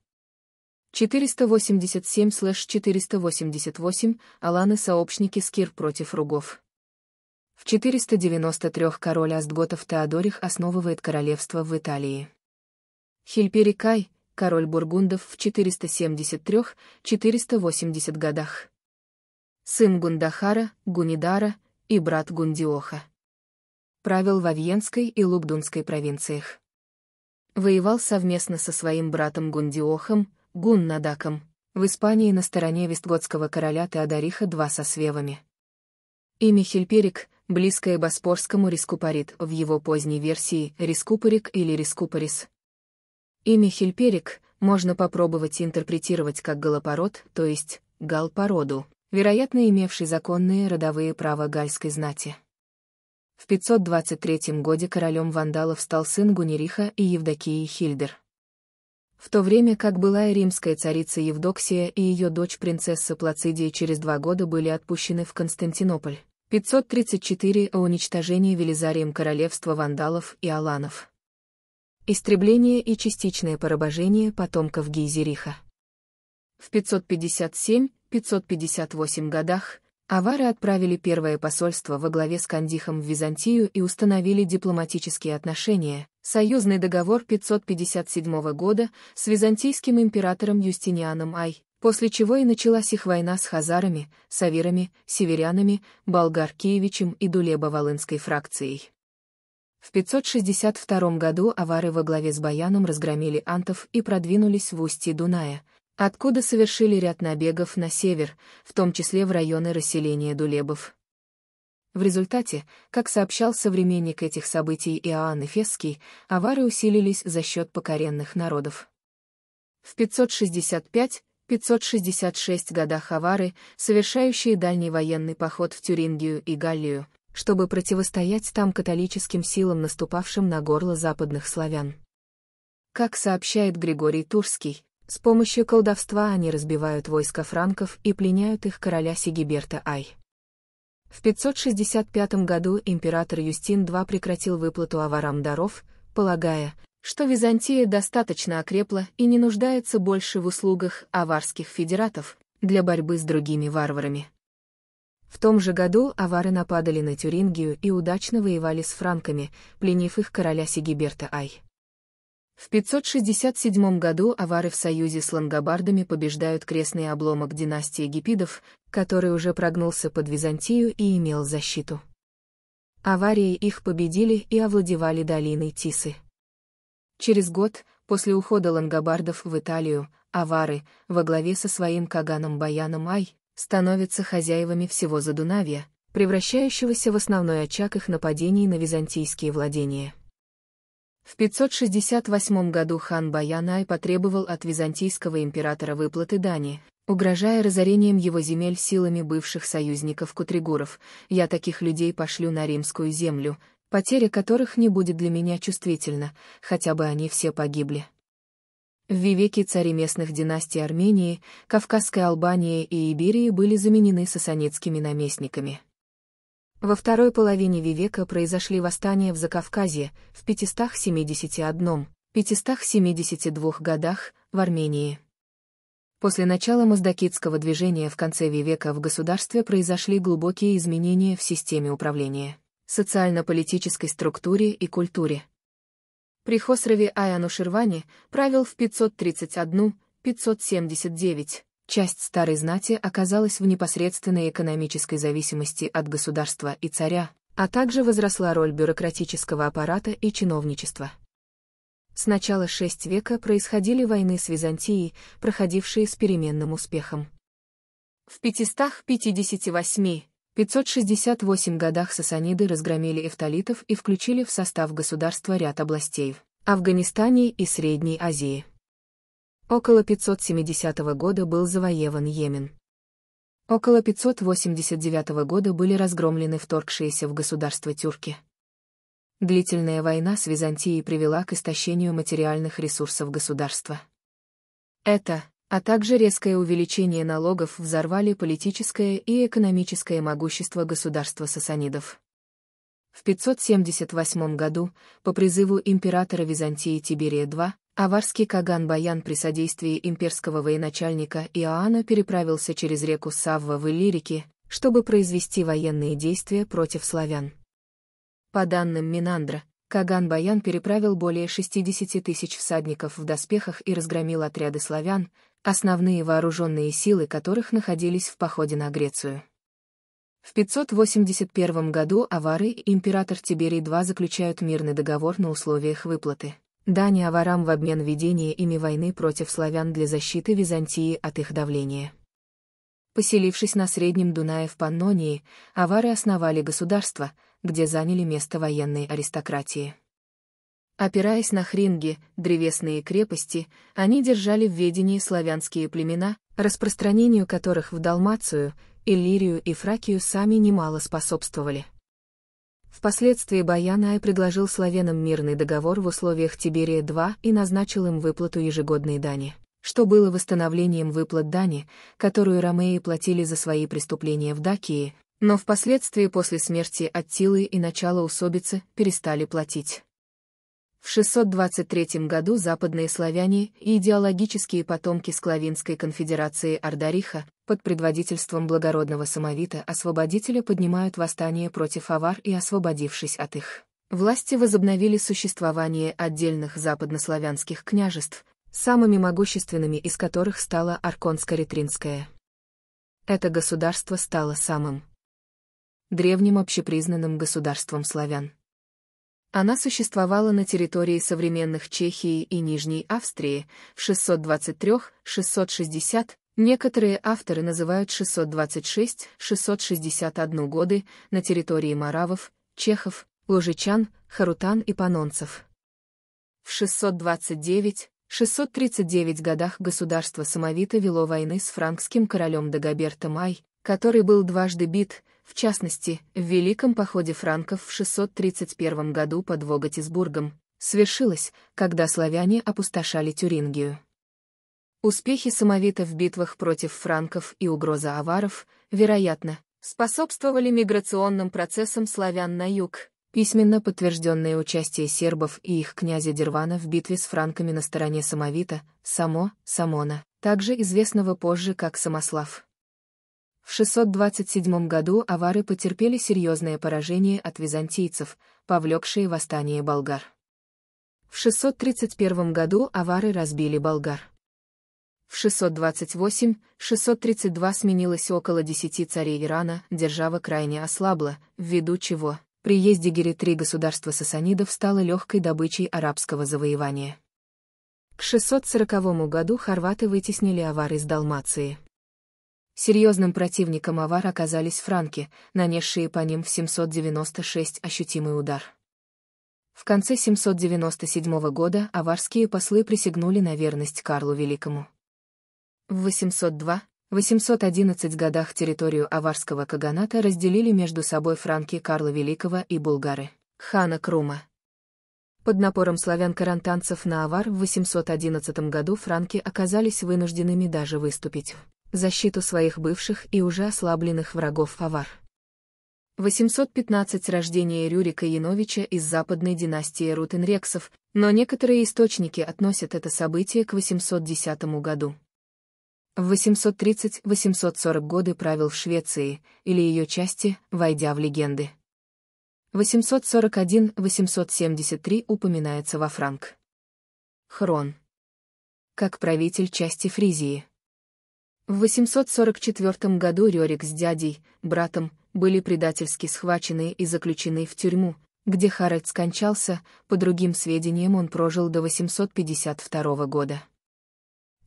487-488 Аланы-сообщники Скир против Ругов. В 493 король Астготов Теодорих основывает королевство в Италии. Хильперикай, король бургундов в 473-480 годах. Сын Гундахара, Гунидара и брат Гундиоха правил во Вьенской и Лубдунской провинциях. Воевал совместно со своим братом Гундиохом, Гуннадаком, в Испании на стороне вестготского короля Теодориха II со свевами. Имя Хельперик, близкое боспорскому рискупорит в его поздней версии «рискупорик» или «рискупорис». Имя Хельперик можно попробовать интерпретировать как голопород, то есть галпороду, вероятно имевший законные родовые права гальской знати. В 523 годе королем вандалов стал сын Гунериха и Евдокии Хильдер. В то время как былая римская царица Евдоксия и ее дочь принцесса Плацидия через два года были отпущены в Константинополь. 534 о уничтожении Велизарием королевства вандалов и аланов. Истребление и частичное порабожение потомков Гейзериха. В 557-558 годах Авары отправили первое посольство во главе с Кандихом в Византию и установили дипломатические отношения, союзный договор 557 года с византийским императором Юстинианом Ай, после чего и началась их война с хазарами, савирами, северянами, Болгар-Киевичем и Дулебо-Волынской фракцией. В 562 году авары во главе с Баяном разгромили антов и продвинулись в устье Дуная, откуда совершили ряд набегов на север, в том числе в районы расселения дулебов. В результате, как сообщал современник этих событий Иоанн Эфесский, авары усилились за счет покоренных народов. В 565-566 годах авары, совершающие дальний военный поход в Тюрингию и Галлию, чтобы противостоять там католическим силам, наступавшим на горло западных славян. Как сообщает Григорий Турский, с помощью колдовства они разбивают войска франков и пленяют их короля Сигиберта Ай. В 565 году император Юстин II прекратил выплату аварам даров, полагая, что Византия достаточно окрепла и не нуждается больше в услугах аварских федератов для борьбы с другими варварами. В том же году авары нападали на Тюрингию и удачно воевали с франками, пленив их короля Сигиберта Ай. В 567 году авары в союзе с лангобардами побеждают крестный обломок династии гипидов, который уже прогнулся под Византию и имел защиту. Аварии их победили и овладевали долиной Тисы. Через год, после ухода лангобардов в Италию, авары, во главе со своим Каганом Баяном Ай, становятся хозяевами всего Задунавия, превращающегося в основной очаг их нападений на византийские владения. В 568 году хан Баянай потребовал от византийского императора выплаты дани, угрожая разорением его земель силами бывших союзников Кутригуров, «Я таких людей пошлю на римскую землю, потеря которых не будет для меня чувствительна, хотя бы они все погибли». В Вивеке цари местных династий Армении, Кавказской Албании и Иберии были заменены сасанитскими наместниками. Во второй половине века произошли восстания в Закавказье, в 571-572 годах, в Армении. После начала маздакитского движения в конце века в государстве произошли глубокие изменения в системе управления, социально-политической структуре и культуре. При Хосрове Аяну Ширване правил в 531-579 Часть старой знати оказалась в непосредственной экономической зависимости от государства и царя, а также возросла роль бюрократического аппарата и чиновничества. С начала VI века происходили войны с Византией, проходившие с переменным успехом. В 558-568 годах сасаниды разгромили эфталитов и включили в состав государства ряд областей в Афганистане и Средней Азии. Около 570 года был завоеван Йемен. Около 589 года были разгромлены вторгшиеся в государство тюрки. Длительная война с Византией привела к истощению материальных ресурсов государства. Это, а также резкое увеличение налогов взорвали политическое и экономическое могущество государства сасанидов. В 578 году, по призыву императора Византии Тиберия II, Аварский Каган Баян при содействии имперского военачальника Иоанна переправился через реку Савва в Иллирике, чтобы произвести военные действия против славян. По данным Минандра, Каган Баян переправил более 60 тысяч всадников в доспехах и разгромил отряды славян, основные вооруженные силы которых находились в походе на Грецию. В 581 году авары и император Тиберий II заключают мирный договор на условиях выплаты дани аварам в обмен ведения ими войны против славян для защиты Византии от их давления. Поселившись на Среднем Дунае в Паннонии, авары основали государство, где заняли место военной аристократии. Опираясь на хринги, древесные крепости, они держали в ведении славянские племена, распространению которых в Далмацию, Иллирию и Фракию сами немало способствовали. Впоследствии Баянай предложил славянам мирный договор в условиях Тиберия-2 и назначил им выплату ежегодной дани, что было восстановлением выплат дани, которую ромеи платили за свои преступления в Дакии, но впоследствии после смерти Аттилы и начала усобицы перестали платить. В 623 году западные славяне и идеологические потомки Склавинской конфедерации Ардариха под предводительством благородного самовита освободителя поднимают восстание против авар и, освободившись от их, власти возобновили существование отдельных западнославянских княжеств, самыми могущественными из которых стала Арконско-Ритринское. Это государство стало самым древним общепризнанным государством славян. Она существовала на территории современных Чехии и Нижней Австрии в 623-660 Некоторые авторы называют 626-661 годы на территории маравов, чехов, ложичан, харутан и панонцев. В 629-639 годах государство Самовита вело войны с франкским королем Дагоберта Май, который был дважды бит, в частности, в Великом походе франков в 631 году под Воготисбургом, свершилось, когда славяне опустошали Тюрингию. Успехи самовита в битвах против франков и угроза аваров, вероятно, способствовали миграционным процессам славян на юг. Письменно подтвержденное участие сербов и их князя Дервана в битве с франками на стороне самовита, само, самона, также известного позже как Самослав. В 627 году авары потерпели серьезное поражение от византийцев, повлекшие восстание болгар. В 631 году авары разбили болгар в 628-632 сменилось около десяти царей Ирана, держава крайне ослабла, ввиду чего приезде Геритри государства сасанидов стало легкой добычей арабского завоевания. К 640 году хорваты вытеснили авар из Далмации. Серьезным противником авар оказались франки, нанесшие по ним в 796 ощутимый удар. В конце 797 года аварские послы присягнули на верность Карлу Великому. В 802-811 годах территорию аварского каганата разделили между собой франки Карла Великого и булгары, хана Крума. Под напором славян-карантанцев на Авар в 811 году франки оказались вынужденными даже выступить в защиту своих бывших и уже ослабленных врагов Авар. 815 рождение Рюрика Яновича из западной династии Рутенрексов, но некоторые источники относят это событие к 810 году. В 830-840 годы правил в Швеции, или ее части, войдя в легенды. 841-873 упоминается во Франк. Хрон. Как правитель части Фризии. В 844 году Рерик с дядей, братом, были предательски схвачены и заключены в тюрьму, где Харальд скончался, по другим сведениям он прожил до 852 года.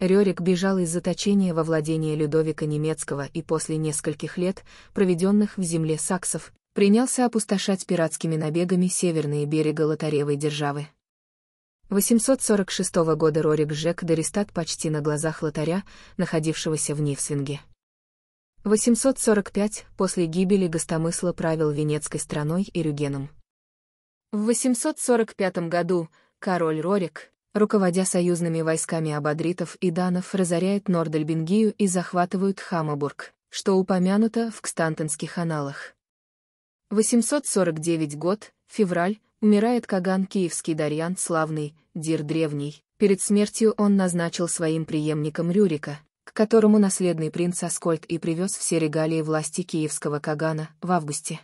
Рерик бежал из заточения во владение Людовика Немецкого и после нескольких лет, проведенных в земле саксов, принялся опустошать пиратскими набегами северные берега Лотаревой державы. 846 года Рорик сжег Дористат почти на глазах лотаря, находившегося в Нивсвинге. 845 после гибели гостомысла правил Венецкой страной и Рюгеном. В 845 году король Рорик, руководя союзными войсками абадритов и данов, разоряет Нордальбингию и захватывают Хамабург, что упомянуто в Кстантенских аналах. 849 год, февраль, умирает Каган Киевский Дарьян Славный, Дир Древний. Перед смертью он назначил своим преемником Рюрика, к которому наследный принц Аскольд и привез все регалии власти киевского Кагана в августе.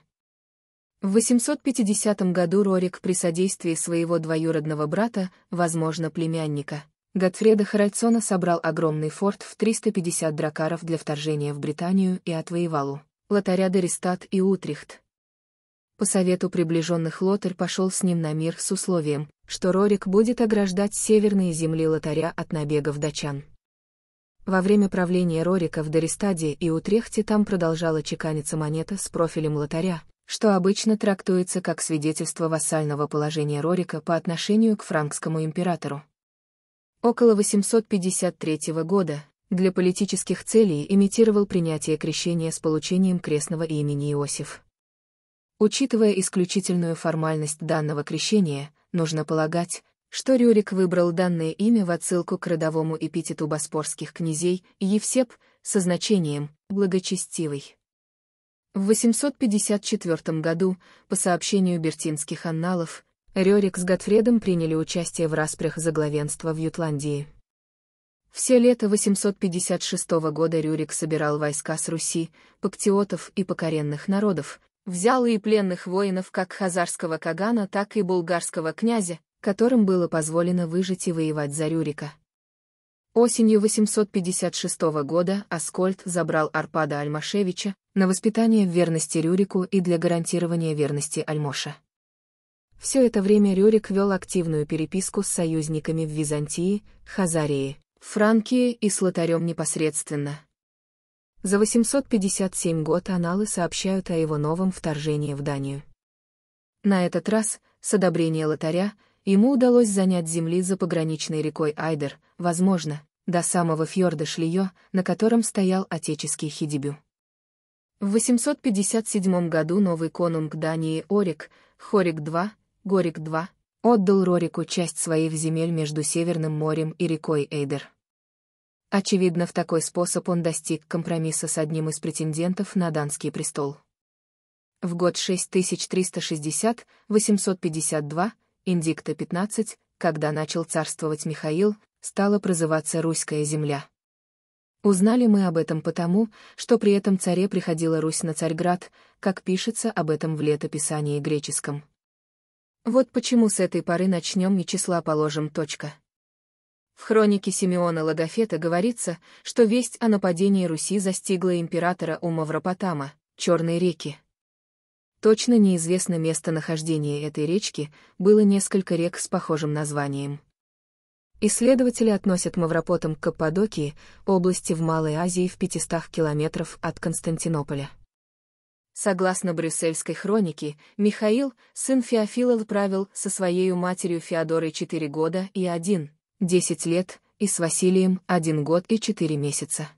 В 850 году Рорик при содействии своего двоюродного брата, возможно, племянника, Готфреда Харальдсона собрал огромный форт в 350 дракаров для вторжения в Британию и отвоевал у Лотаря Дерестат и Утрихт. По совету приближенных Лотарь пошел с ним на мир с условием, что Рорик будет ограждать северные земли Лотаря от набегов дачан. Во время правления Рорика в Дорестаде и Утрехте там продолжала чеканиться монета с профилем лотаря, что обычно трактуется как свидетельство вассального положения Рорика по отношению к франкскому императору. Около 853 года для политических целей имитировал принятие крещения с получением крестного имени Иосиф. Учитывая исключительную формальность данного крещения, нужно полагать, что Рюрик выбрал данное имя в отсылку к родовому эпитету боспорских князей Евсеп со значением «благочестивый». В 854 году, по сообщению бертинских анналов, Рерик с Готфредом приняли участие в распрях за главенство в Ютландии. Все лето 856 года Рюрик собирал войска с Руси, пактиотов и покоренных народов, взял и пленных воинов как хазарского кагана, так и булгарского князя, которым было позволено выжить и воевать за Рюрика. Осенью 856 года Аскольд забрал Арпада Альмашевича, на воспитание в верности Рюрику и для гарантирования верности Альмоша. Все это время Рюрик вел активную переписку с союзниками в Византии, Хазарии, Франкии и с Лотарем непосредственно. За 857 год аналы сообщают о его новом вторжении в Данию. На этот раз, с одобрения Лотаря, ему удалось занять земли за пограничной рекой Айдер, возможно, до самого фьорда Шлиё, на котором стоял отеческий Хидибю. В 857 году новый конунг Дании Орик, Хорик-2, Горик-2, отдал Рорику часть своих земель между Северным морем и рекой Эйдер. Очевидно, в такой способ он достиг компромисса с одним из претендентов на данский престол. В год 6360-852, Индикта 15, когда начал царствовать Михаил, стала прозываться русская земля. Узнали мы об этом потому, что при этом царе приходила Русь на Царьград, как пишется об этом в летописании греческом. Вот почему с этой поры начнем и числа положим точка. В хронике Симеона Логофета говорится, что весть о нападении Руси застигла императора у Мавропотама, Черной реки. Точно неизвестно местонахождение этой речки, было несколько рек с похожим названием. Исследователи относят Мавропотом к Каппадокии, области в Малой Азии в 500 километров от Константинополя. Согласно брюссельской хронике, Михаил, сын Феофила, правил со своей матерью Феодорой 4 года и 1, 10 лет, и с Василием 1 год и 4 месяца.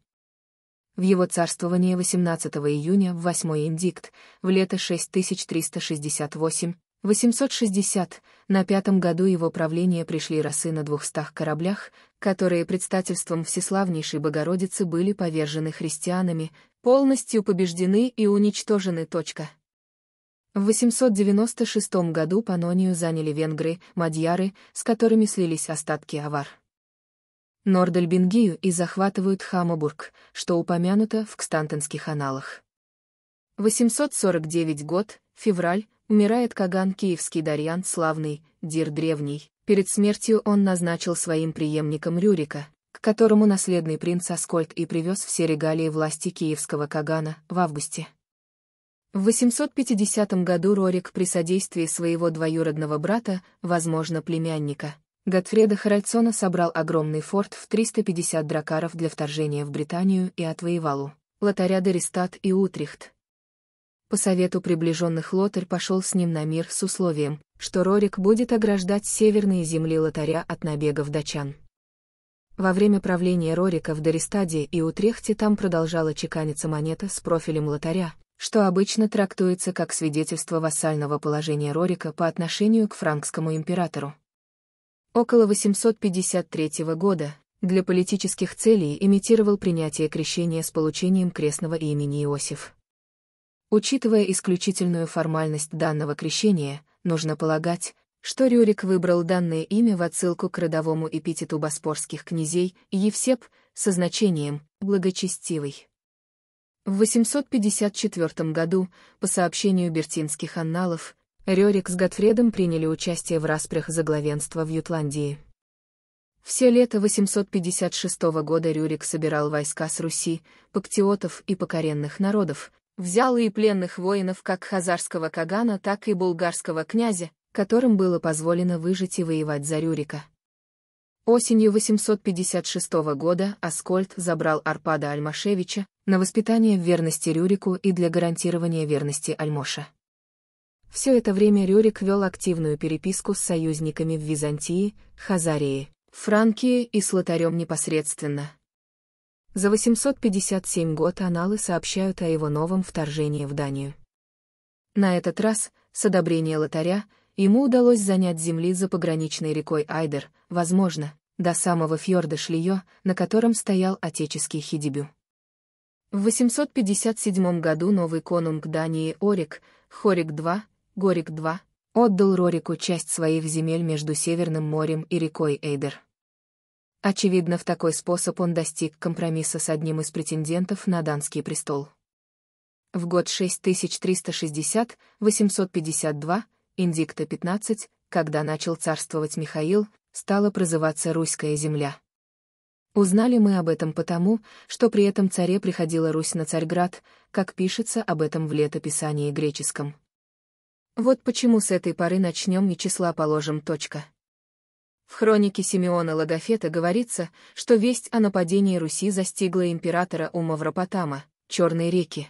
В его царствовании 18 июня в 8 индикт, в лето 6368, 860. На пятом году его правления пришли росы на двухстах кораблях, которые предстательством Всеславнейшей Богородицы были повержены христианами, полностью побеждены и уничтожены. Точка. В 896 году Панонию заняли венгры, мадьяры, с которыми слились остатки авар. Нордельбингию и захватывают Хамабург, что упомянуто в кстантенских аналах. 849 год, февраль, Умирает Каган Киевский Дарьян Славный, Дир Древний. Перед смертью он назначил своим преемником Рюрика, к которому наследный принц Аскольд и привез все регалии власти киевского Кагана в августе. В 850 году Рорик при содействии своего двоюродного брата, возможно, племянника, Готфреда Харальдсона собрал огромный форт в 350 дракаров для вторжения в Британию и отвоевал у Лотаря Дерестат и Утрихт по совету приближенных Лотарь пошел с ним на мир с условием, что Рорик будет ограждать северные земли Лотаря от набегов дачан. Во время правления Рорика в Дористаде и Утрехте там продолжала чеканиться монета с профилем Лотаря, что обычно трактуется как свидетельство вассального положения Рорика по отношению к франкскому императору. Около 853 года для политических целей имитировал принятие крещения с получением крестного имени Иосиф. Учитывая исключительную формальность данного крещения, нужно полагать, что Рюрик выбрал данное имя в отсылку к родовому эпитету боспорских князей Евсеп со значением «благочестивый». В 854 году, по сообщению бертинских анналов, Рюрик с Готфредом приняли участие в распрях за главенство в Ютландии. Все лето 856 года Рюрик собирал войска с Руси, пактиотов и покоренных народов, Взял и пленных воинов как хазарского кагана, так и булгарского князя, которым было позволено выжить и воевать за Рюрика. Осенью 856 года Аскольд забрал Арпада Альмашевича на воспитание в верности Рюрику и для гарантирования верности Альмоша. Все это время Рюрик вел активную переписку с союзниками в Византии, Хазарии, Франкии и Слотарем непосредственно. За 857 год аналы сообщают о его новом вторжении в Данию. На этот раз, с одобрения лотаря, ему удалось занять земли за пограничной рекой Айдер, возможно, до самого фьорда Шлиё, на котором стоял отеческий Хидибю. В 857 году новый конунг Дании Орик, Хорик-2, Горик-2, отдал Рорику часть своих земель между Северным морем и рекой Эйдер. Очевидно, в такой способ он достиг компромисса с одним из претендентов на данский престол. В год 6360-852, Индикта 15, когда начал царствовать Михаил, стала прозываться Руськая земля. Узнали мы об этом потому, что при этом царе приходила Русь на Царьград, как пишется об этом в летописании греческом. Вот почему с этой поры начнем и числа положим точка. В хронике Симеона Ладофета говорится, что весть о нападении Руси застигла императора у Мавропотама, Черной реки.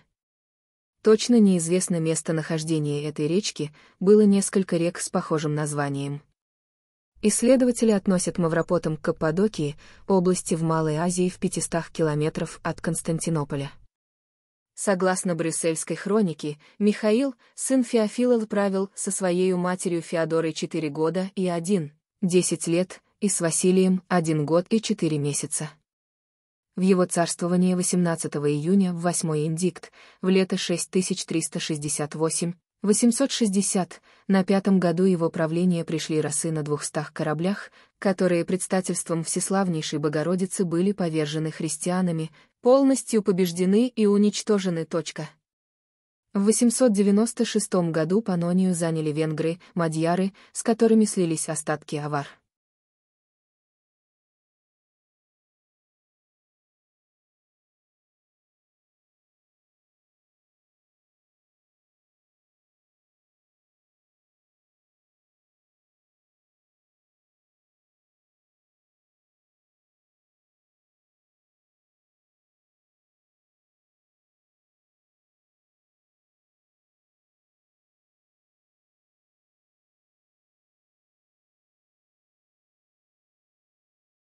Точно неизвестно местонахождение этой речки, было несколько рек с похожим названием. Исследователи относят Мавропотам к Каппадокии, области в Малой Азии в 500 километров от Константинополя. Согласно брюссельской хронике, Михаил, сын Феофила, правил со своей матерью Феодорой 4 года и 1, 10 лет, и с Василием 1 год и 4 месяца. В его царствование 18 июня в 8 индикт, в лето 6368, 860, на пятом году его правления пришли росы на двухстах кораблях, которые предстательством Всеславнейшей Богородицы были повержены христианами, полностью побеждены и уничтожены. Точка. В 896 году Панонию заняли венгры, мадьяры, с которыми слились остатки авар.